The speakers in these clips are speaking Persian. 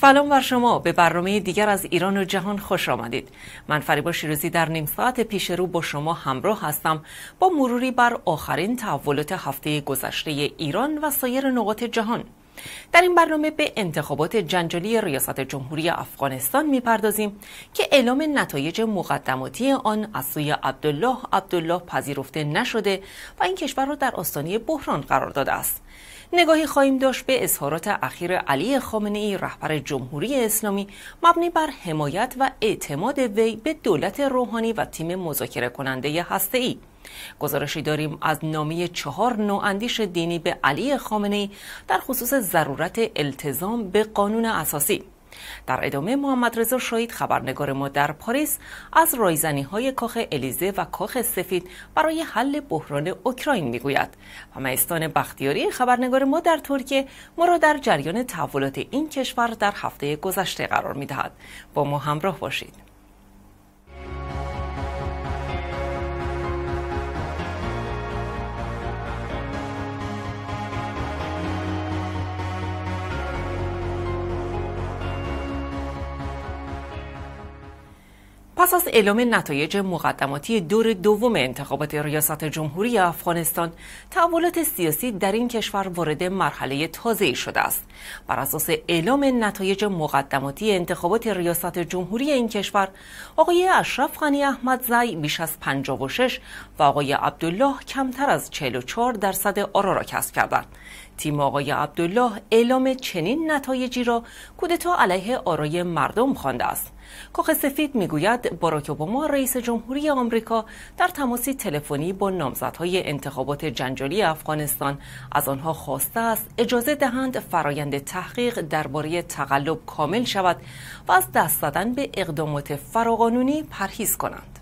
سلام بر شما به برنامه دیگر از ایران و جهان خوش آمدید من فریبا شیروزی در نیم ساعت پیش رو با شما همراه هستم با مروری بر آخرین تحولات هفته گذشته ایران و سایر نقاط جهان در این برنامه به انتخابات جنجالی ریاست جمهوری افغانستان میپردازیم که اعلام نتایج مقدماتی آن از سوی عبدالله عبدالله پذیرفته نشده و این کشور را در آستانه بحران قرار داده است نگاهی خواهیم داشت به اظهارات اخیر علی خامنه ای رهبر جمهوری اسلامی مبنی بر حمایت و اعتماد وی به دولت روحانی و تیم مذاکره کننده هسته ای گزارشی داریم از نامی چهار اندیش دینی به علی خامنه ای در خصوص ضرورت التزام به قانون اساسی در ادامه محمد رضا شاید خبرنگار ما در پاریس از رایزنی های کاخ الیزه و کاخ سفید برای حل بحران اوکراین میگوید و مهستان بختیاری خبرنگار ما در ترکیه ما را در جریان تحولات این کشور در هفته گذشته قرار میدهد با ما همراه باشید پس از اعلام نتایج مقدماتی دور دوم انتخابات ریاست جمهوری افغانستان تحولات سیاسی در این کشور وارد مرحله تازه شده است بر اساس اعلام نتایج مقدماتی انتخابات ریاست جمهوری این کشور آقای اشرف غنی زای بیش از 56 و آقای عبدالله کمتر از 44 درصد آرا را کسب کردند تیم آقای عبدالله اعلام چنین نتایجی را کودتا علیه آرای مردم خوانده است کاخ سفید میگوید باراک اوباما رئیس جمهوری آمریکا در تماسی تلفنی با نامزدهای انتخابات جنجالی افغانستان از آنها خواسته است اجازه دهند فرایند تحقیق درباره تقلب کامل شود و از دست زدن به اقدامات فراقانونی پرهیز کنند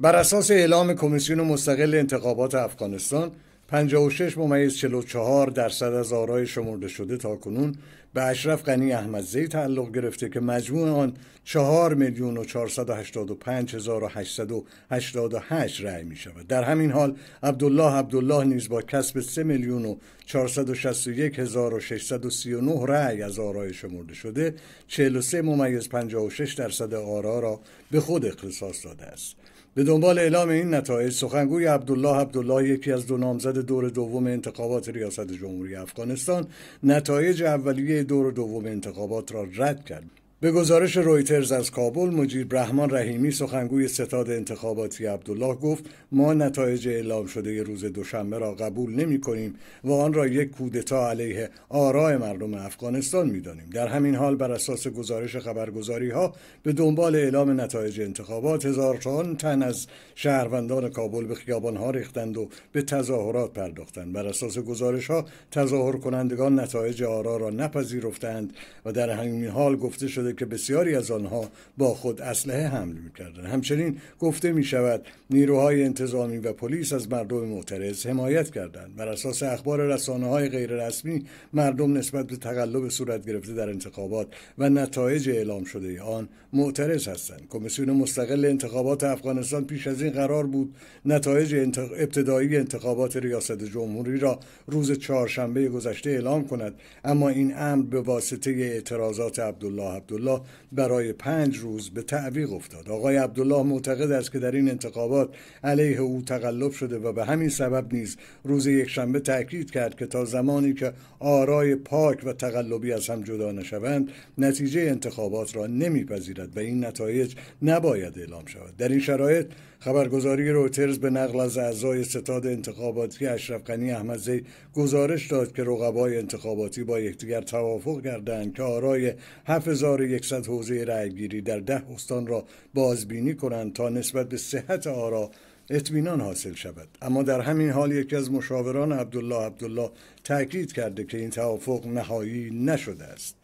بر اساس اعلام کمیسیون مستقل انتخابات افغانستان 56 ممیز 44 درصد از آرای شمرده شده تا کنون به اشرف غنی زی تعلق گرفته که مجموع آن 4 میلیون و 485 هزار و 888 رأی می شود. در همین حال عبدالله عبدالله نیز با کسب 3 میلیون و 461 هزار و 639 رأی از آرای شمرده شده 43 ممیز 56 درصد آرا را به خود اختصاص داده است. به دنبال اعلام این نتایج سخنگوی عبدالله عبدالله یکی از دو نامزد دور دوم انتخابات ریاست جمهوری افغانستان نتایج اولیه دور دوم انتخابات را رد کرد به گزارش رویترز از کابل مجیب رحمان رحیمی سخنگوی ستاد انتخاباتی عبدالله گفت ما نتایج اعلام شده روز دوشنبه را قبول نمی کنیم و آن را یک کودتا علیه آرای مردم افغانستان می دانیم. در همین حال بر اساس گزارش خبرگزاری ها به دنبال اعلام نتایج انتخابات هزاران تن از شهروندان کابل به خیابان ها ریختند و به تظاهرات پرداختند بر اساس گزارش ها تظاهر کنندگان نتایج آرا را نپذیرفتند و در همین حال گفته شده که بسیاری از آنها با خود اسلحه حمل میکردند همچنین گفته می شود نیروهای انتظامی و پلیس از مردم معترض حمایت کردند بر اساس اخبار رسانه های غیر رسمی مردم نسبت به تقلب صورت گرفته در انتخابات و نتایج اعلام شده آن معترض هستند کمیسیون مستقل انتخابات افغانستان پیش از این قرار بود نتایج ابتدایی انتخابات ریاست جمهوری را روز چهارشنبه گذشته اعلام کند اما این امر به واسطه اعتراضات عبدالله عبدالله عبدالله برای پنج روز به تعویق افتاد آقای عبدالله معتقد است که در این انتخابات علیه او تقلب شده و به همین سبب نیز روز یکشنبه تاکید کرد که تا زمانی که آرای پاک و تقلبی از هم جدا نشوند نتیجه انتخابات را نمیپذیرد و این نتایج نباید اعلام شود در این شرایط خبرگزاری رویترز به نقل از اعضای ستاد انتخاباتی اشرف غنی احمدزی گزارش داد که رقبای انتخاباتی با یکدیگر توافق کردند که آرای 7000 یکصد حوزه رأیگیری در ده استان را بازبینی کنند تا نسبت به صحت آرا اطمینان حاصل شود اما در همین حال یکی از مشاوران عبدالله عبدالله تأکید کرده که این توافق نهایی نشده است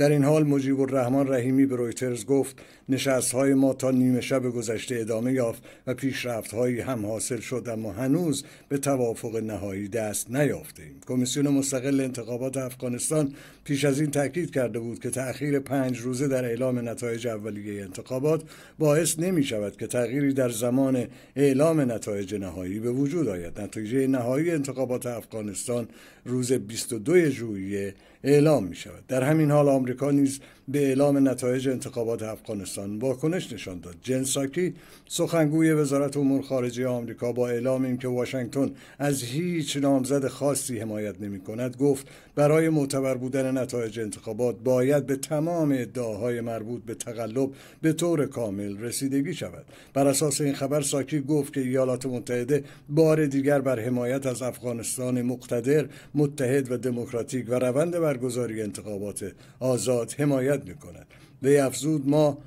در این حال مجیب رحمان رحیمی به رویترز گفت نشست های ما تا نیمه شب گذشته ادامه یافت و پیشرفت هایی هم حاصل شد اما هنوز به توافق نهایی دست نیافته ایم. کمیسیون مستقل انتخابات افغانستان پیش از این تاکید کرده بود که تأخیر پنج روزه در اعلام نتایج اولیه انتخابات باعث نمی شود که تغییری در زمان اعلام نتایج نهایی به وجود آید. نتیجه نهایی انتخابات افغانستان روز 22 ژوئیه اعلام می شود در همین حال آمریکا نیز به اعلام نتایج انتخابات افغانستان واکنش نشان داد جن ساکی سخنگوی وزارت امور خارجه آمریکا با اعلام این که واشنگتن از هیچ نامزد خاصی حمایت نمی کند گفت برای معتبر بودن نتایج انتخابات باید به تمام ادعاهای مربوط به تقلب به طور کامل رسیدگی شود بر اساس این خبر ساکی گفت که ایالات متحده بار دیگر بر حمایت از افغانستان مقتدر متحد و دموکراتیک و روند برگزاری انتخابات آزاد حمایت حمایت میکنند وی افزود ما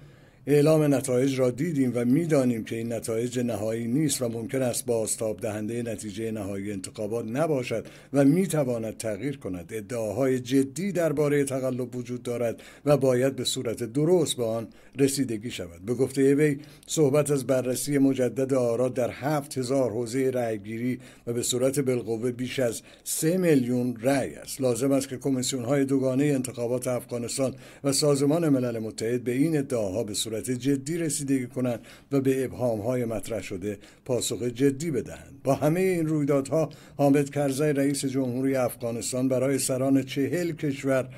اعلام نتایج را دیدیم و میدانیم که این نتایج نهایی نیست و ممکن است بازتاب دهنده نتیجه نهایی انتخابات نباشد و میتواند تغییر کند ادعاهای جدی درباره تقلب وجود دارد و باید به صورت درست به آن رسیدگی شود به گفته وی صحبت از بررسی مجدد آرا در هفت هزار حوزه رأیگیری و به صورت بالقوه بیش از سه میلیون رأی است لازم است که کمیسیون های دوگانه انتخابات افغانستان و سازمان ملل متحد به این ادعاها به صورت صورت جدی رسیدگی کنند و به ابهام های مطرح شده پاسخ جدی بدهند با همه این رویدادها حامد کرزی رئیس جمهوری افغانستان برای سران چهل کشور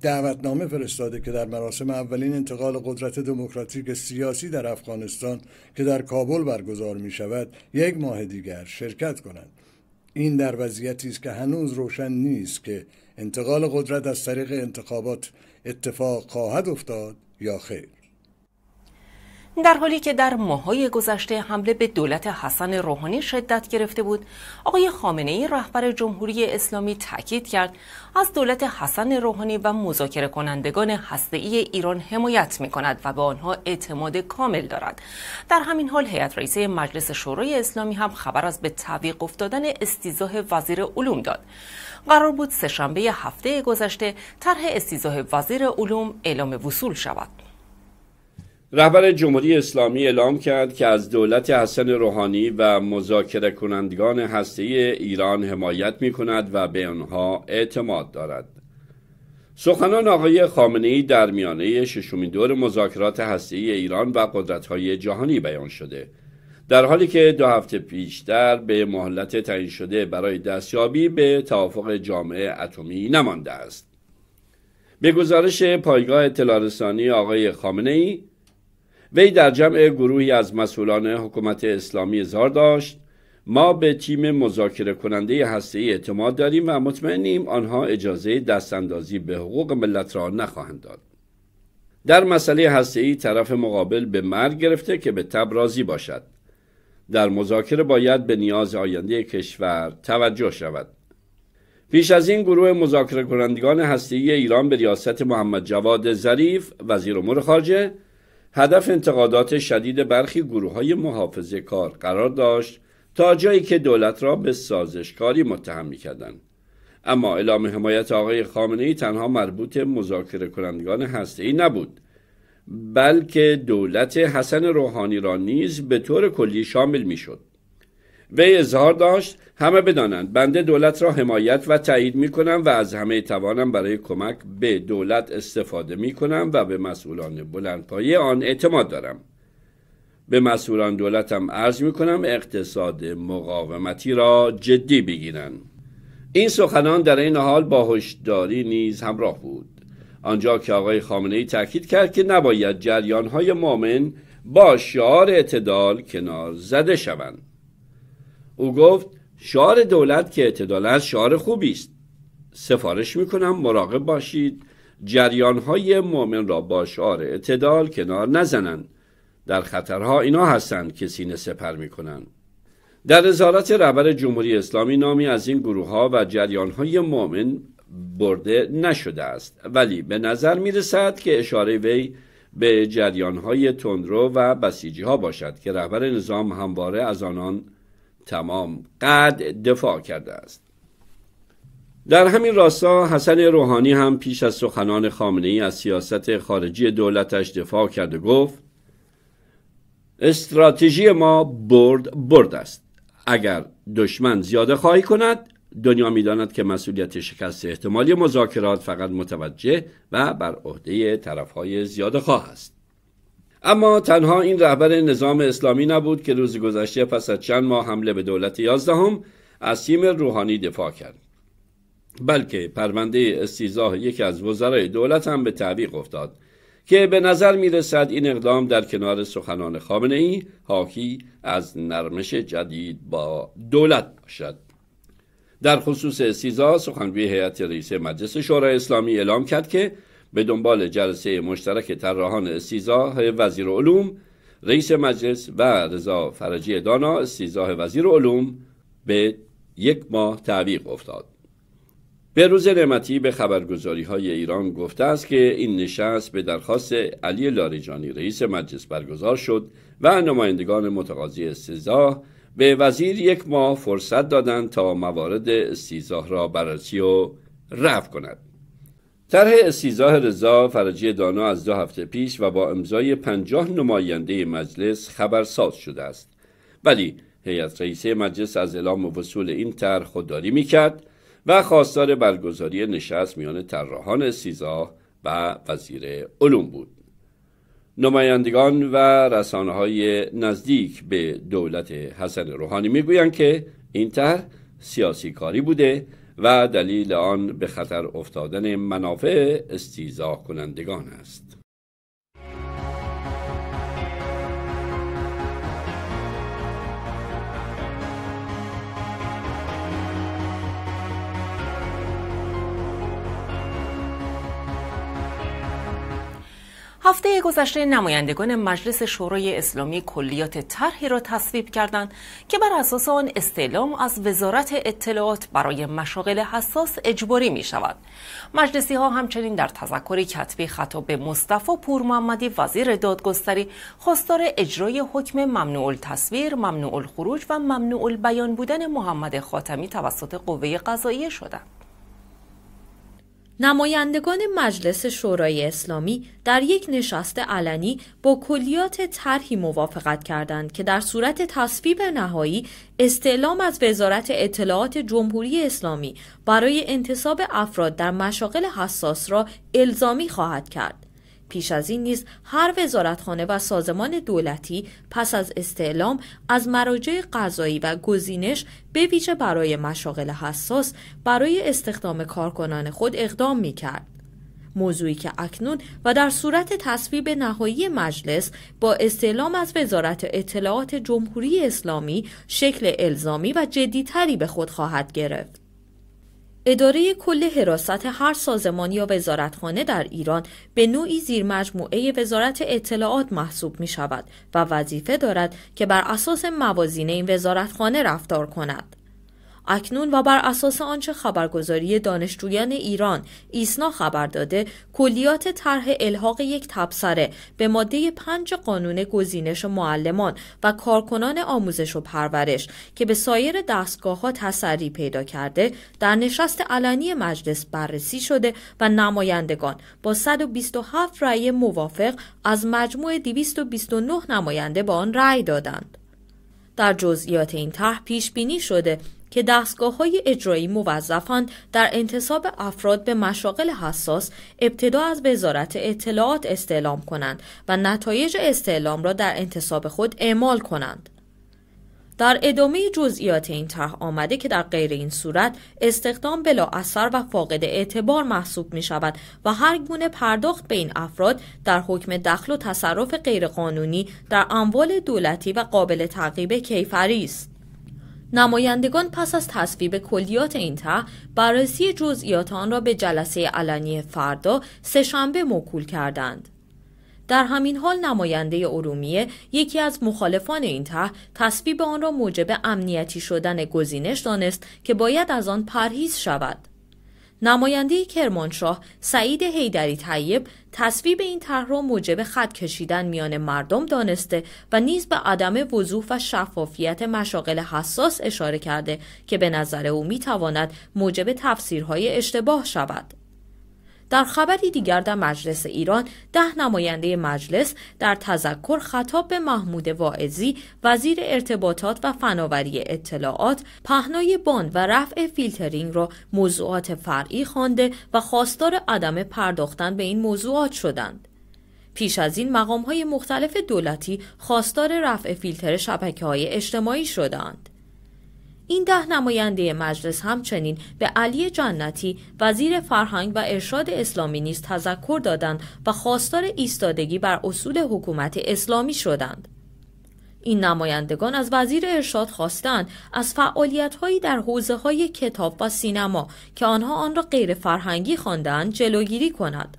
دعوتنامه فرستاده که در مراسم اولین انتقال قدرت دموکراتیک سیاسی در افغانستان که در کابل برگزار می شود یک ماه دیگر شرکت کنند این در وضعیتی است که هنوز روشن نیست که انتقال قدرت از طریق انتخابات اتفاق خواهد افتاد یا خیر در حالی که در ماهای گذشته حمله به دولت حسن روحانی شدت گرفته بود آقای خامنه ای رهبر جمهوری اسلامی تاکید کرد از دولت حسن روحانی و مذاکره کنندگان هسته ای ایران حمایت می کند و به آنها اعتماد کامل دارد در همین حال هیئت رئیسه مجلس شورای اسلامی هم خبر از به تعویق افتادن استیزاه وزیر علوم داد قرار بود سهشنبه هفته گذشته طرح استیزاه وزیر علوم اعلام وصول شود رهبر جمهوری اسلامی اعلام کرد که از دولت حسن روحانی و مذاکره کنندگان هسته ایران حمایت می کند و به آنها اعتماد دارد. سخنان آقای خامنه ای در میانه ششمین دور مذاکرات هسته ایران و قدرت‌های جهانی بیان شده. در حالی که دو هفته در به مهلت تعیین شده برای دستیابی به توافق جامعه اتمی نمانده است. به گزارش پایگاه اطلاع آقای خامنه ای وی در جمع گروهی از مسئولان حکومت اسلامی اظهار داشت ما به تیم مذاکره کننده هسته اعتماد داریم و مطمئنیم آنها اجازه دستاندازی به حقوق ملت را نخواهند داد در مسئله هسته طرف مقابل به مرگ گرفته که به تب راضی باشد در مذاکره باید به نیاز آینده کشور توجه شود پیش از این گروه مذاکره کنندگان هسته ایران به ریاست محمد جواد ظریف وزیر امور خارجه هدف انتقادات شدید برخی گروه های محافظه کار قرار داشت تا جایی که دولت را به سازشکاری متهم می اما اعلام حمایت آقای خامنه ای تنها مربوط مذاکره کنندگان هسته ای نبود بلکه دولت حسن روحانی را نیز به طور کلی شامل می شد. وی اظهار داشت همه بدانند بنده دولت را حمایت و تایید می کنم و از همه توانم برای کمک به دولت استفاده می کنم و به مسئولان بلندپایه آن اعتماد دارم به مسئولان دولتم عرض می کنم اقتصاد مقاومتی را جدی بگیرند این سخنان در این حال با هشداری نیز همراه بود آنجا که آقای خامنه ای تاکید کرد که نباید جریان های مؤمن با شعار اعتدال کنار زده شوند او گفت شعار دولت که اعتدال است شعار خوبی است سفارش میکنم مراقب باشید جریانهای مؤمن را با شعار اعتدال کنار نزنند در خطرها اینا هستند که سینه سپر میکنند در وزارت رهبر جمهوری اسلامی نامی از این گروه ها و جریان های مؤمن برده نشده است ولی به نظر می رسد که اشاره وی به جریان های تندرو و بسیجی ها باشد که رهبر نظام همواره از آنان تمام قد دفاع کرده است در همین راستا حسن روحانی هم پیش از سخنان خامنه ای از سیاست خارجی دولتش دفاع کرد و گفت استراتژی ما برد برد است اگر دشمن زیاده خواهی کند دنیا میداند که مسئولیت شکست احتمالی مذاکرات فقط متوجه و بر عهده طرفهای زیاده خواه است اما تنها این رهبر نظام اسلامی نبود که روز گذشته پس از چند ماه حمله به دولت یازدهم از تیم روحانی دفاع کرد بلکه پرونده استیزاه یکی از وزرای دولت هم به تعویق افتاد که به نظر می رسد این اقدام در کنار سخنان خامنه ای حاکی از نرمش جدید با دولت باشد در خصوص استیزاه سخنگوی هیئت رئیس مجلس شورای اسلامی اعلام کرد که به دنبال جلسه مشترک طراحان سیزاه وزیر علوم رئیس مجلس و رضا فرجی دانا استیزاه وزیر علوم به یک ماه تعویق افتاد به روز نعمتی به خبرگزاری های ایران گفته است که این نشست به درخواست علی لاریجانی رئیس مجلس برگزار شد و نمایندگان متقاضی استیزاه به وزیر یک ماه فرصت دادند تا موارد استیزاه را بررسی و رفع کند طرح استیزاه رضا فرجی دانا از دو هفته پیش و با امضای پنجاه نماینده مجلس خبرساز شده است ولی هیئت رئیسه مجلس از اعلام و وصول این طرح خودداری میکرد و خواستار برگزاری نشست میان طراحان استیزاه و وزیر علوم بود نمایندگان و رسانه های نزدیک به دولت حسن روحانی میگویند که این طرح سیاسی کاری بوده و دلیل آن به خطر افتادن منافع استیزا کنندگان است هفته گذشته نمایندگان مجلس شورای اسلامی کلیات طرحی را تصویب کردند که بر اساس آن استعلام از وزارت اطلاعات برای مشاغل حساس اجباری می شود. مجلسی ها همچنین در تذکر کتبی خطاب به مصطفی پورمحمدی وزیر دادگستری خواستار اجرای حکم ممنوع تصویر، ممنوع خروج و ممنوع بیان بودن محمد خاتمی توسط قوه قضاییه شدند. نمایندگان مجلس شورای اسلامی در یک نشست علنی با کلیات طرحی موافقت کردند که در صورت تصویب نهایی استعلام از وزارت اطلاعات جمهوری اسلامی برای انتصاب افراد در مشاغل حساس را الزامی خواهد کرد پیش از این نیز هر وزارتخانه و سازمان دولتی پس از استعلام از مراجع قضایی و گزینش به ویژه برای مشاغل حساس برای استخدام کارکنان خود اقدام می کرد. موضوعی که اکنون و در صورت تصویب نهایی مجلس با استعلام از وزارت اطلاعات جمهوری اسلامی شکل الزامی و جدیتری به خود خواهد گرفت. اداره کل حراست هر سازمان یا وزارتخانه در ایران به نوعی زیر مجموعه وزارت اطلاعات محسوب می شود و وظیفه دارد که بر اساس موازین این وزارتخانه رفتار کند. اکنون و بر اساس آنچه خبرگزاری دانشجویان ایران ایسنا خبر داده کلیات طرح الحاق یک تبصره به ماده پنج قانون گزینش معلمان و کارکنان آموزش و پرورش که به سایر دستگاه ها تسری پیدا کرده در نشست علنی مجلس بررسی شده و نمایندگان با 127 رأی موافق از مجموع 229 نماینده به آن رأی دادند. در جزئیات این طرح پیش بینی شده که دستگاه های اجرایی موظفند در انتصاب افراد به مشاغل حساس ابتدا از وزارت اطلاعات استعلام کنند و نتایج استعلام را در انتصاب خود اعمال کنند. در ادامه جزئیات این طرح آمده که در غیر این صورت استخدام بلا اثر و فاقد اعتبار محسوب می شود و هر گونه پرداخت به این افراد در حکم دخل و تصرف غیرقانونی در اموال دولتی و قابل تعقیب کیفری است. نمایندگان پس از تصویب کلیات این طرح بررسی جزئیات آن را به جلسه علنی فردا سهشنبه موکول کردند در همین حال نماینده ارومیه یکی از مخالفان این طرح تصویب آن را موجب امنیتی شدن گزینش دانست که باید از آن پرهیز شود نماینده کرمانشاه سعید حیدری طیب تصویب این طرح را موجب خط کشیدن میان مردم دانسته و نیز به عدم وضوح و شفافیت مشاغل حساس اشاره کرده که به نظر او میتواند موجب تفسیرهای اشتباه شود در خبری دیگر در مجلس ایران ده نماینده مجلس در تذکر خطاب به محمود واعظی وزیر ارتباطات و فناوری اطلاعات پهنای باند و رفع فیلترینگ را موضوعات فرعی خوانده و خواستار عدم پرداختن به این موضوعات شدند. پیش از این مقام های مختلف دولتی خواستار رفع فیلتر شبکه های اجتماعی شدند. این ده نماینده مجلس همچنین به علی جنتی وزیر فرهنگ و ارشاد اسلامی نیز تذکر دادند و خواستار ایستادگی بر اصول حکومت اسلامی شدند این نمایندگان از وزیر ارشاد خواستند از هایی در حوزه های کتاب و سینما که آنها آن را غیر فرهنگی خواندند جلوگیری کند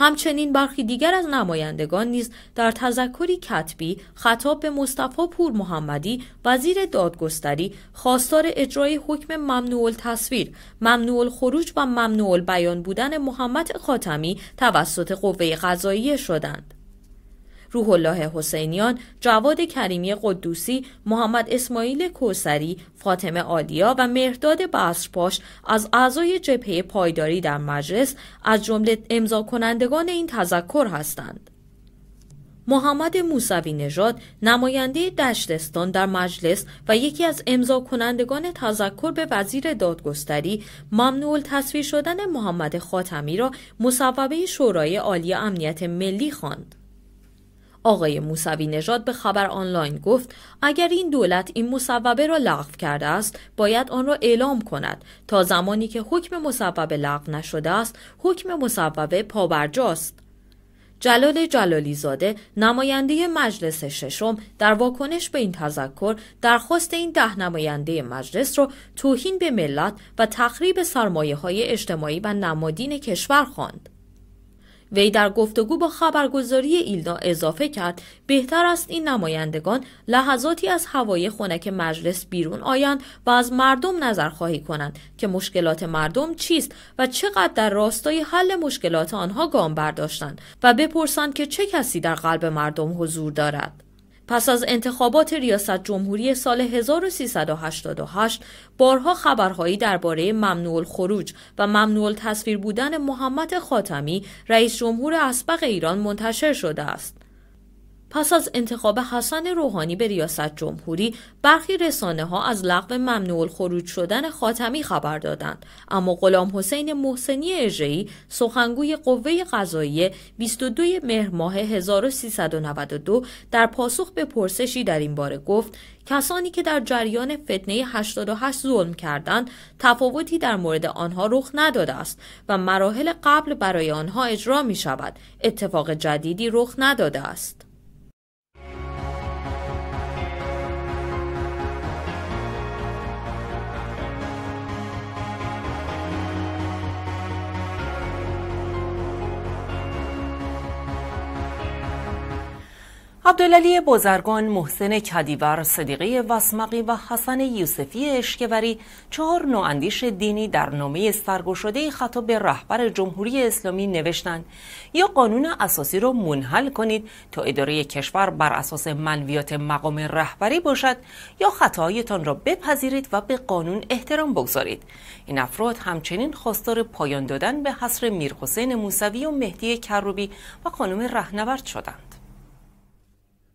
همچنین برخی دیگر از نمایندگان نیز در تذکری کتبی خطاب به مصطفی پور محمدی وزیر دادگستری خواستار اجرای حکم ممنوع تصویر، ممنوع خروج و ممنوع بیان بودن محمد خاتمی توسط قوه قضاییه شدند روح الله حسینیان، جواد کریمی قدوسی، محمد اسماعیل کوسری، فاطمه آلیا و مهرداد بصرپاش از اعضای جبهه پایداری در مجلس از جمله امضا کنندگان این تذکر هستند. محمد موسوی نژاد نماینده دشتستان در مجلس و یکی از امضا کنندگان تذکر به وزیر دادگستری ممنوع تصویر شدن محمد خاتمی را مصوبه شورای عالی امنیت ملی خواند. آقای موسوی نژاد به خبر آنلاین گفت اگر این دولت این مصوبه را لغو کرده است باید آن را اعلام کند تا زمانی که حکم مصوبه لغو نشده است حکم مصوبه پابرجاست جلال جلالی زاده نماینده مجلس ششم در واکنش به این تذکر درخواست این ده نماینده مجلس را توهین به ملت و تخریب سرمایه های اجتماعی و نمادین کشور خواند. وی در گفتگو با خبرگزاری ایلنا اضافه کرد بهتر است این نمایندگان لحظاتی از هوای خونک مجلس بیرون آیند و از مردم نظر خواهی کنند که مشکلات مردم چیست و چقدر در راستای حل مشکلات آنها گام برداشتند و بپرسند که چه کسی در قلب مردم حضور دارد پس از انتخابات ریاست جمهوری سال 1388 بارها خبرهایی درباره ممنوع خروج و ممنوع تصویر بودن محمد خاتمی رئیس جمهور اسبق ایران منتشر شده است. پس از انتخاب حسن روحانی به ریاست جمهوری برخی رسانه ها از لغو ممنوع خروج شدن خاتمی خبر دادند اما غلام حسین محسنی اژه‌ای سخنگوی قوه قضایی 22 مهر ماه 1392 در پاسخ به پرسشی در این باره گفت کسانی که در جریان فتنه 88 ظلم کردند تفاوتی در مورد آنها رخ نداده است و مراحل قبل برای آنها اجرا می شود اتفاق جدیدی رخ نداده است عبدالعلی بزرگان، محسن کدیور، صدیقه وسمقی و حسن یوسفی اشکوری چهار نواندیش دینی در نامه سرگشاده شده خطاب به رهبر جمهوری اسلامی نوشتند یا قانون اساسی را منحل کنید تا اداره کشور بر اساس منویات مقام رهبری باشد یا خطاهایتان را بپذیرید و به قانون احترام بگذارید این افراد همچنین خواستار پایان دادن به حصر میرحسین موسوی و مهدی کروبی و خانم رهنورد شدند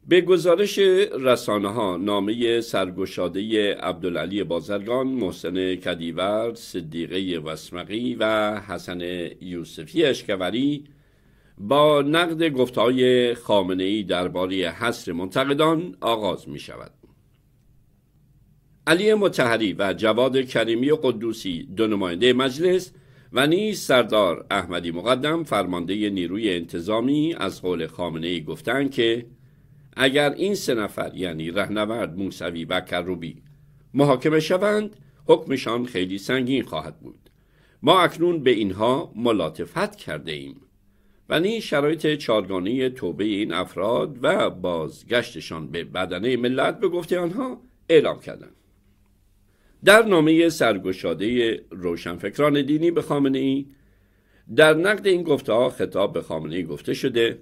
به گزارش رسانه ها نامه سرگشاده عبدالعلی بازرگان، محسن کدیور، صدیقه وسمقی و حسن یوسفی اشکوری با نقد گفتهای خامنه ای درباره حصر منتقدان آغاز می شود. علی متحری و جواد کریمی قدوسی دو نماینده مجلس و نیز سردار احمدی مقدم فرمانده نیروی انتظامی از قول خامنه ای گفتند که اگر این سه نفر یعنی رهنورد موسوی و کروبی محاکمه شوند حکمشان خیلی سنگین خواهد بود ما اکنون به اینها ملاتفت کرده ایم و نیز شرایط چارگانی توبه این افراد و بازگشتشان به بدنه ملت به گفته آنها اعلام کردند در نامه سرگشاده روشنفکران دینی به خامنه ای در نقد این گفته ها خطاب به خامنه ای گفته شده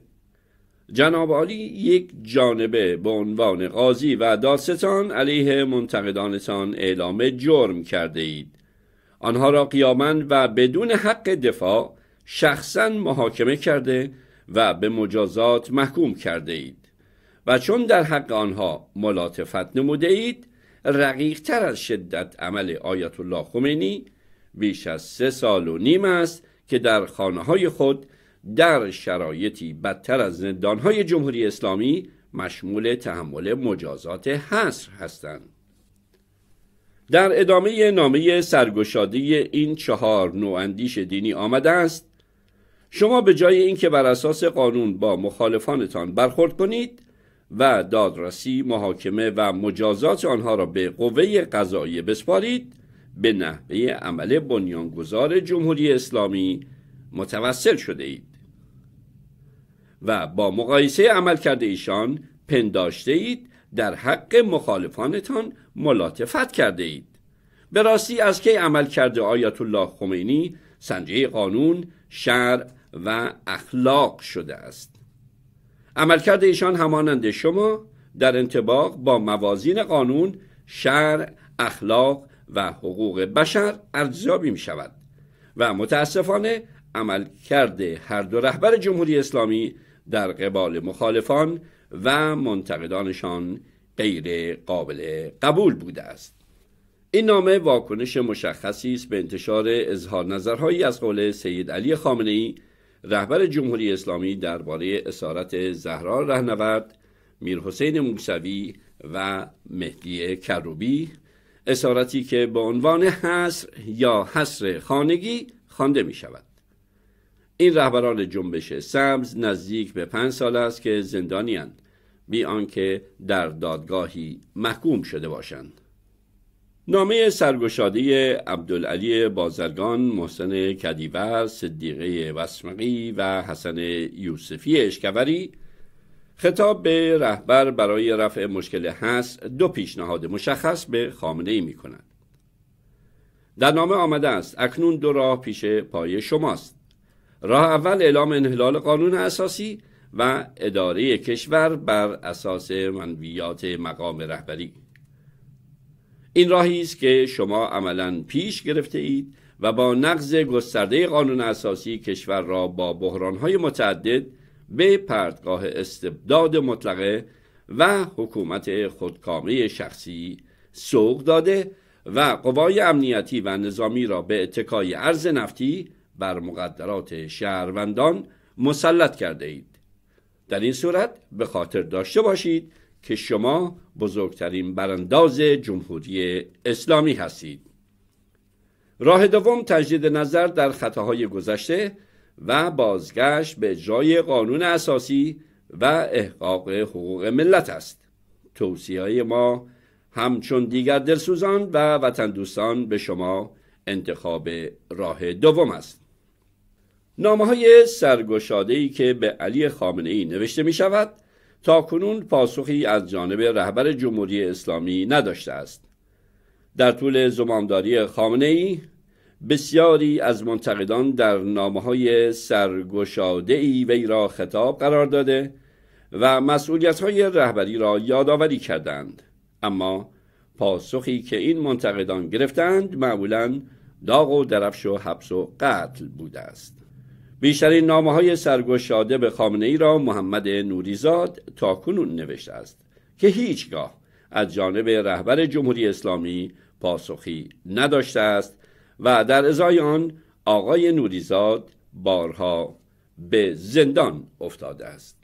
جناب عالی یک جانبه به عنوان قاضی و دادستان علیه منتقدانتان اعلام جرم کرده اید آنها را قیامن و بدون حق دفاع شخصا محاکمه کرده و به مجازات محکوم کرده اید و چون در حق آنها ملاتفت نموده اید رقیق تر از شدت عمل آیت الله خمینی بیش از سه سال و نیم است که در خانه های خود در شرایطی بدتر از زندانهای جمهوری اسلامی مشمول تحمل مجازات حصر هستند در ادامه نامه سرگشادی این چهار نواندیش دینی آمده است شما به جای اینکه بر اساس قانون با مخالفانتان برخورد کنید و دادرسی، محاکمه و مجازات آنها را به قوه قضایی بسپارید به نحوه عمل بنیانگذار جمهوری اسلامی متوسل شده اید. و با مقایسه عمل کرده ایشان پنداشته اید در حق مخالفانتان ملاتفت کرده اید به راستی از کی عمل کرده آیت الله خمینی سنجه قانون شرع و اخلاق شده است عملکرد ایشان همانند شما در انتباق با موازین قانون شرع اخلاق و حقوق بشر ارزیابی می شود و متاسفانه عملکرد هر دو رهبر جمهوری اسلامی در قبال مخالفان و منتقدانشان غیر قابل قبول بوده است این نامه واکنش مشخصی است به انتشار اظهار نظرهایی از قول سید علی خامنه ای رهبر جمهوری اسلامی درباره اسارت زهرا رهنورد میرحسین موسوی و مهدی کروبی اسارتی که به عنوان حصر یا حصر خانگی خوانده می شود این رهبران جنبش سبز نزدیک به پنج سال است که زندانیاند بی آنکه در دادگاهی محکوم شده باشند نامه سرگشاده عبدالعلی بازرگان، محسن کدیور، صدیقه وسمقی و حسن یوسفی اشکوری خطاب به رهبر برای رفع مشکل هست دو پیشنهاد مشخص به خامنه ای می کند. در نامه آمده است اکنون دو راه پیش پای شماست راه اول اعلام انحلال قانون اساسی و اداره کشور بر اساس منویات مقام رهبری این راهی است که شما عملا پیش گرفته اید و با نقض گسترده قانون اساسی کشور را با بحرانهای متعدد به پردگاه استبداد مطلقه و حکومت خودکامه شخصی سوق داده و قوای امنیتی و نظامی را به اتکای ارز نفتی بر مقدرات شهروندان مسلط کرده اید در این صورت به خاطر داشته باشید که شما بزرگترین برانداز جمهوری اسلامی هستید راه دوم تجدید نظر در خطاهای گذشته و بازگشت به جای قانون اساسی و احقاق حقوق ملت است توصیه ما همچون دیگر دلسوزان و وطن دوستان به شما انتخاب راه دوم است نامه های سرگشاده ای که به علی خامنه ای نوشته می شود تا کنون پاسخی از جانب رهبر جمهوری اسلامی نداشته است در طول زمامداری خامنه ای بسیاری از منتقدان در نامه های سرگشاده ای وی را خطاب قرار داده و مسئولیت های رهبری را یادآوری کردند اما پاسخی که این منتقدان گرفتند معمولا داغ و درفش و حبس و قتل بوده است بیشترین نامه های سرگشاده به خامنه ای را محمد نوریزاد تاکنون نوشته است که هیچگاه از جانب رهبر جمهوری اسلامی پاسخی نداشته است و در ازای آن آقای نوریزاد بارها به زندان افتاده است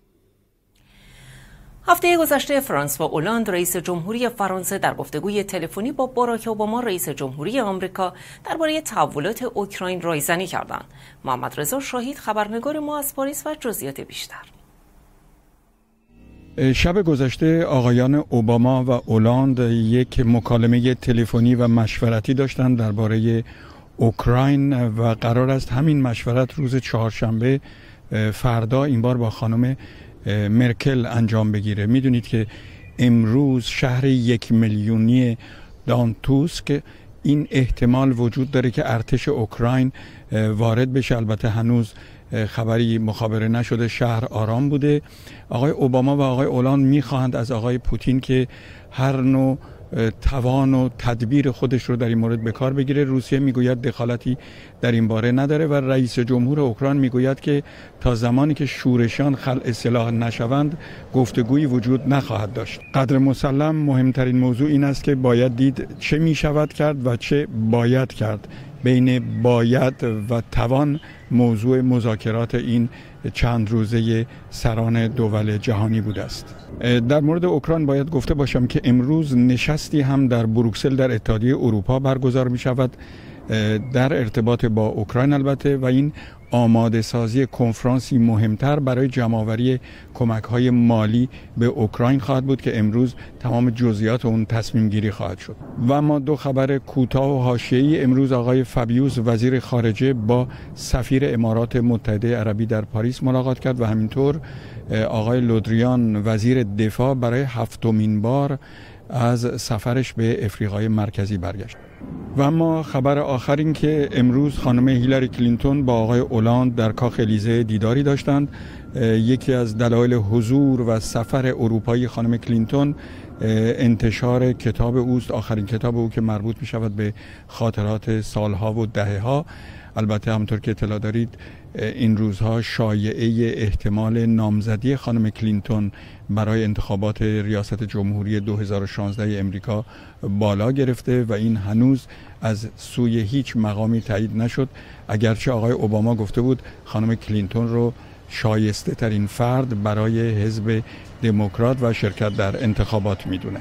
هفته گذشته و اولاند رئیس جمهوری فرانسه در گفتگوی تلفنی با باراک اوباما رئیس جمهوری آمریکا درباره تحولات اوکراین رایزنی کردند. محمد رضا شاهید خبرنگار ما از پاریس و جزئیات بیشتر. شب گذشته آقایان اوباما و اولاند یک مکالمه تلفنی و مشورتی داشتند درباره اوکراین و قرار است همین مشورت روز چهارشنبه فردا این بار با خانم مرکل انجام بگیره میدونید که امروز شهر یک میلیونی که این احتمال وجود داره که ارتش اوکراین وارد بشه البته هنوز خبری مخابره نشده شهر آرام بوده آقای اوباما و آقای اولان میخواهند از آقای پوتین که هر نوع توان و تدبیر خودش رو در این مورد به کار بگیره روسیه میگوید دخالتی در این باره نداره و رئیس جمهور اوکراین میگوید که تا زمانی که شورشان خل اصلاح نشوند گفتگویی وجود نخواهد داشت قدر مسلم مهمترین موضوع این است که باید دید چه میشود کرد و چه باید کرد بین باید و توان موضوع مذاکرات این چند روزه سران دول جهانی بود است در مورد اوکراین باید گفته باشم که امروز نشستی هم در بروکسل در اتحادیه اروپا برگزار می شود در ارتباط با اوکراین البته و این آماده سازی کنفرانسی مهمتر برای جمعآوری کمک های مالی به اوکراین خواهد بود که امروز تمام جزئیات اون تصمیم گیری خواهد شد و ما دو خبر کوتاه و حاشیه‌ای امروز آقای فابیوس وزیر خارجه با سفیر امارات متحده عربی در پاریس ملاقات کرد و همینطور آقای لودریان وزیر دفاع برای هفتمین بار از سفرش به افریقای مرکزی برگشت و اما خبر آخر این که امروز خانم هیلاری کلینتون با آقای اولاند در کاخ الیزه دیداری داشتند یکی از دلایل حضور و سفر اروپایی خانم کلینتون انتشار کتاب اوست آخرین کتاب او که مربوط می شود به خاطرات سالها و دهه ها البته همطور که اطلاع دارید این روزها شایعه احتمال نامزدی خانم کلینتون برای انتخابات ریاست جمهوری 2016 امریکا بالا گرفته و این هنوز از سوی هیچ مقامی تایید نشد اگرچه آقای اوباما گفته بود خانم کلینتون رو شایسته ترین فرد برای حزب دموکرات و شرکت در انتخابات میدونه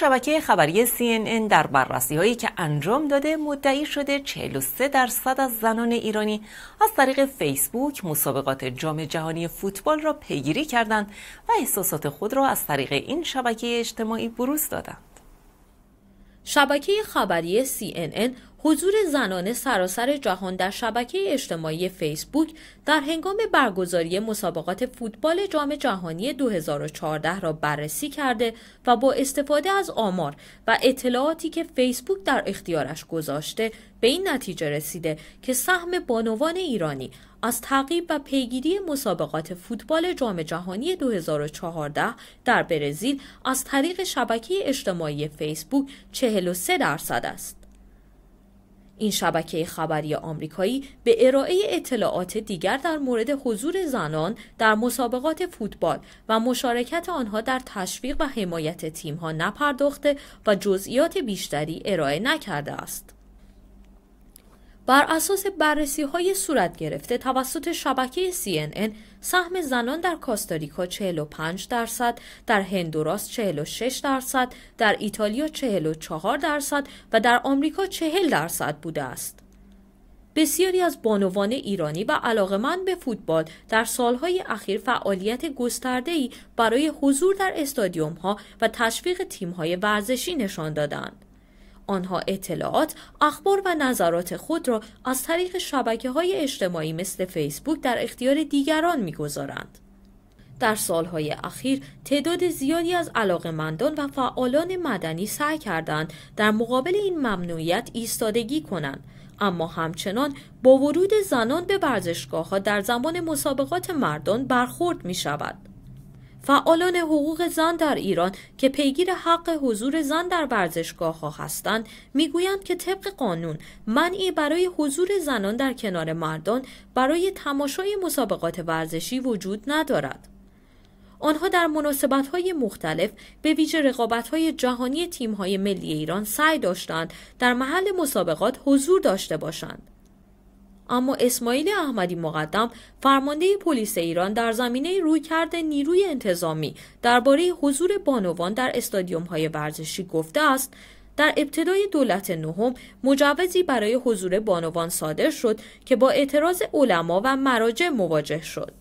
شبکه خبری CNN در بررسی هایی که انجام داده مدعی شده 43 درصد از زنان ایرانی از طریق فیسبوک مسابقات جام جهانی فوتبال را پیگیری کردند و احساسات خود را از طریق این شبکه اجتماعی بروز دادند. شبکه خبری CNN حضور زنان سراسر جهان در شبکه اجتماعی فیسبوک در هنگام برگزاری مسابقات فوتبال جام جهانی 2014 را بررسی کرده و با استفاده از آمار و اطلاعاتی که فیسبوک در اختیارش گذاشته به این نتیجه رسیده که سهم بانوان ایرانی از تعقیب و پیگیری مسابقات فوتبال جام جهانی 2014 در برزیل از طریق شبکه اجتماعی فیسبوک 43 درصد است. این شبکه خبری آمریکایی به ارائه اطلاعات دیگر در مورد حضور زنان در مسابقات فوتبال و مشارکت آنها در تشویق و حمایت تیمها نپرداخته و جزئیات بیشتری ارائه نکرده است. بر اساس بررسی های صورت گرفته توسط شبکه CNN سهم زنان در کاستاریکا 45 درصد، در هندوراس 46 درصد، در ایتالیا 44 درصد و در آمریکا 40 درصد بوده است. بسیاری از بانوان ایرانی و من به فوتبال در سالهای اخیر فعالیت گسترده‌ای برای حضور در استادیوم ها و تشویق تیم های ورزشی نشان دادند. آنها اطلاعات، اخبار و نظرات خود را از طریق شبکه های اجتماعی مثل فیسبوک در اختیار دیگران میگذارند. در سالهای اخیر تعداد زیادی از علاقمندان و فعالان مدنی سعی کردند در مقابل این ممنوعیت ایستادگی کنند اما همچنان با ورود زنان به ورزشگاه ها در زمان مسابقات مردان برخورد می شود. فعالان حقوق زن در ایران که پیگیر حق حضور زن در ورزشگاه ها هستند میگویند که طبق قانون منعی برای حضور زنان در کنار مردان برای تماشای مسابقات ورزشی وجود ندارد آنها در مناسبت های مختلف به ویژه رقابت های جهانی تیم های ملی ایران سعی داشتند در محل مسابقات حضور داشته باشند اما اسماعیل احمدی مقدم فرمانده پلیس ایران در زمینه رویکرد نیروی انتظامی درباره حضور بانوان در استادیوم های ورزشی گفته است در ابتدای دولت نهم مجوزی برای حضور بانوان صادر شد که با اعتراض علما و مراجع مواجه شد.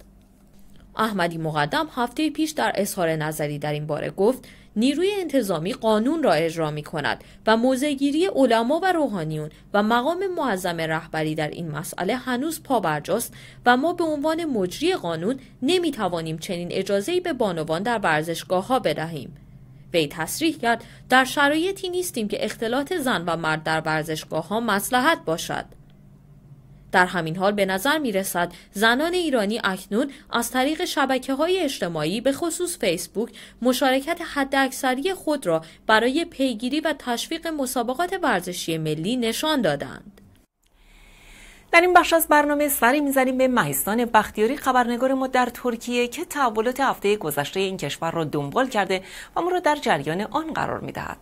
احمدی مقدم هفته پیش در اظهار نظری در این باره گفت نیروی انتظامی قانون را اجرا می کند و موزگیری علما و روحانیون و مقام معظم رهبری در این مسئله هنوز پابرجاست و ما به عنوان مجری قانون نمی توانیم چنین اجازه به بانوان در ورزشگاه ها بدهیم. وی تصریح کرد در شرایطی نیستیم که اختلاط زن و مرد در ورزشگاه ها مسلحت باشد. در همین حال به نظر می رسد زنان ایرانی اکنون از طریق شبکه های اجتماعی به خصوص فیسبوک مشارکت حد اکثری خود را برای پیگیری و تشویق مسابقات ورزشی ملی نشان دادند. در این بخش از برنامه سری میزنیم به مهستان بختیاری خبرنگار ما در ترکیه که تحولات هفته گذشته این کشور را دنبال کرده و ما را در جریان آن قرار میدهد.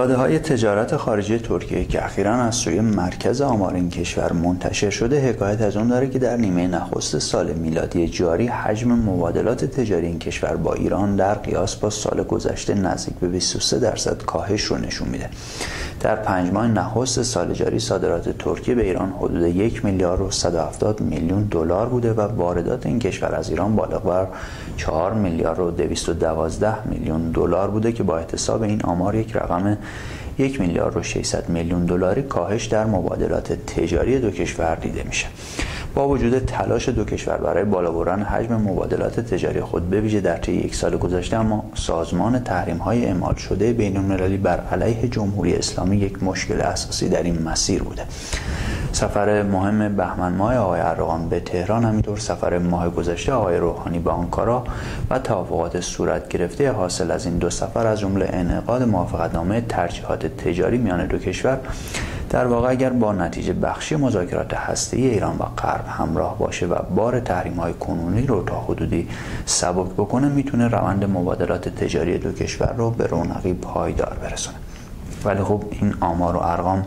داده های تجارت خارجی ترکیه که اخیرا از سوی مرکز آمار این کشور منتشر شده حکایت از اون داره که در نیمه نخست سال میلادی جاری حجم مبادلات تجاری این کشور با ایران در قیاس با سال گذشته نزدیک به 23 درصد کاهش رو نشون میده در پنج ماه نخست سال جاری صادرات ترکیه به ایران حدود یک میلیارد و 170 میلیون دلار بوده و واردات این کشور از ایران بالغ بر 4 میلیارد و 212 میلیون دلار بوده که با احتساب این آمار یک رقم یک میلیارد و 600 میلیون دلاری کاهش در مبادلات تجاری دو کشور دیده میشه با وجود تلاش دو کشور برای بالا بردن حجم مبادلات تجاری خود ویژه در طی یک سال گذشته اما سازمان تحریم های اعمال شده بین المللی بر علیه جمهوری اسلامی یک مشکل اساسی در این مسیر بوده سفر مهم بهمن ماه آقای ارغان به تهران همینطور سفر ماه گذشته آقای روحانی به آنکارا و توافقات صورت گرفته حاصل از این دو سفر از جمله انعقاد موافقتنامه ترجیحات تجاری میان دو کشور در واقع اگر با نتیجه بخشی مذاکرات هسته ای ایران و غرب همراه باشه و بار تحریم های کنونی رو تا حدودی سبک بکنه میتونه روند مبادلات تجاری دو کشور رو به رونقی پایدار برسونه ولی خب این آمار و ارقام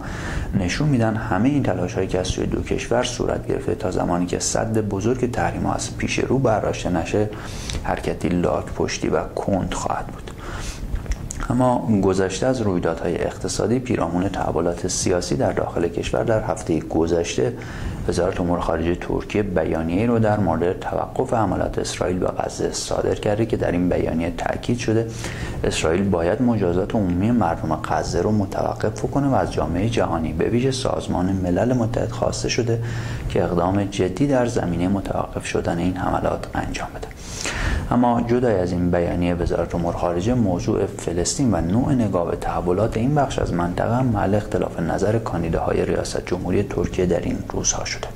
نشون میدن همه این تلاش هایی که از سوی دو کشور صورت گرفته تا زمانی که صد بزرگ تحریم از پیش رو برداشته نشه حرکتی لاک پشتی و کند خواهد بود اما گذشته از رویدادهای اقتصادی پیرامون تحولات سیاسی در داخل کشور در هفته گذشته وزارت امور خارجه ترکیه بیانیه‌ای رو در مورد توقف حملات اسرائیل به غزه صادر کرده که در این بیانیه تاکید شده اسرائیل باید مجازات عمومی مردم غزه رو متوقف کنه و از جامعه جهانی به ویژه سازمان ملل متحد خواسته شده که اقدام جدی در زمینه متوقف شدن این حملات انجام بده اما جدای از این بیانیه وزارت امور خارجه موضوع فلسطین و نوع نگاه به تحولات این بخش از منطقه محل اختلاف نظر کاندیداهای ریاست جمهوری ترکیه در این روزها شده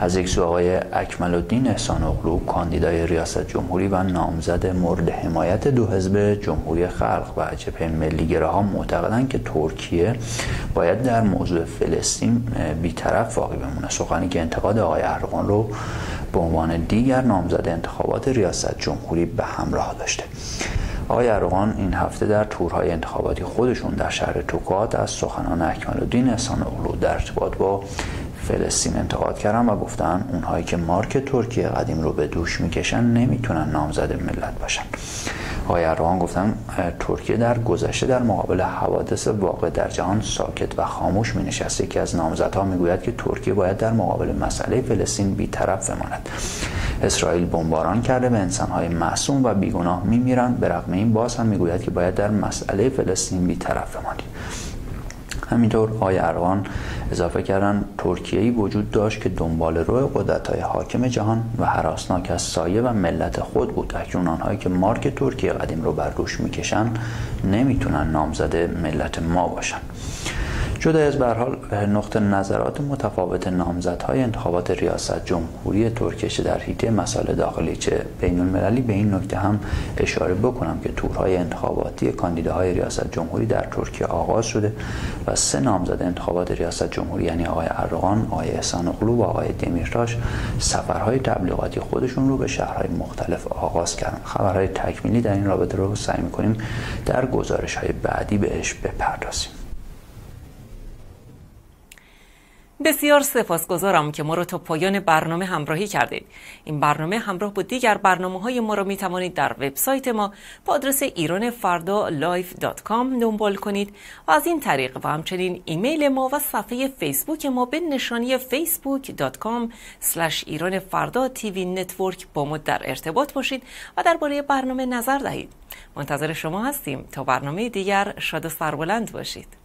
از یک سو آقای اکمل الدین احسان اغلو کاندیدای ریاست جمهوری و نامزد مورد حمایت دو حزب جمهوری خلق و جبهه ها معتقدند که ترکیه باید در موضوع فلسطین بیطرف باقی بمونه سخنی که انتقاد آقای اردوغان رو به عنوان دیگر نامزد انتخابات ریاست جمهوری به همراه داشته آقای اروغان این هفته در تورهای انتخاباتی خودشون در شهر توکات از سخنان اکمل الدین احسان اولو در ارتباط با فلسطین انتقاد کردن و گفتن اونهایی که مارک ترکیه قدیم رو به دوش میکشن نمیتونن نامزد ملت باشن آقای اردوان گفتن ترکیه در گذشته در مقابل حوادث واقع در جهان ساکت و خاموش می نشسته که از نامزدها میگوید که ترکیه باید در مقابل مسئله فلسطین بیطرف بماند اسرائیل بمباران کرده به انسانهای معصوم و بیگناه میمیرند به رغم این باز هم میگوید که باید در مسئله فلسطین بیطرف بمانید همینطور آقای ارغان اضافه کردن ای وجود داشت که دنبال روی های حاکم جهان و حراسناک از سایه و ملت خود بود اکنون آنهایی که مارک ترکیه قدیم رو بر روش میکشن نمیتونن نامزد ملت ما باشن جدا از برحال حال نقطه نظرات متفاوت نامزد های انتخابات ریاست جمهوری ترکیه در حیطه مسائل داخلی چه بین المللی به این نکته هم اشاره بکنم که تورهای انتخاباتی کاندیداهای ریاست جمهوری در ترکیه آغاز شده و سه نامزد انتخابات ریاست جمهوری یعنی آقای ارغان، آقای احسان اقلو و آقای دمیرتاش سفرهای تبلیغاتی خودشون رو به شهرهای مختلف آغاز کردن خبرهای تکمیلی در این رابطه رو سعی میکنیم در گزارش بعدی بهش بپردازیم بسیار سپاسگزارم که ما رو تا پایان برنامه همراهی کردید. این برنامه همراه با دیگر برنامه های ما رو میتوانید در وبسایت ما با آدرس ایرانفردالایف.com دنبال کنید و از این طریق و همچنین ایمیل ما و صفحه فیسبوک ما به نشانی facebook.com فردا تیوی نتورک با ما در ارتباط باشید و درباره برنامه نظر دهید. منتظر شما هستیم تا برنامه دیگر شاد و سربلند باشید.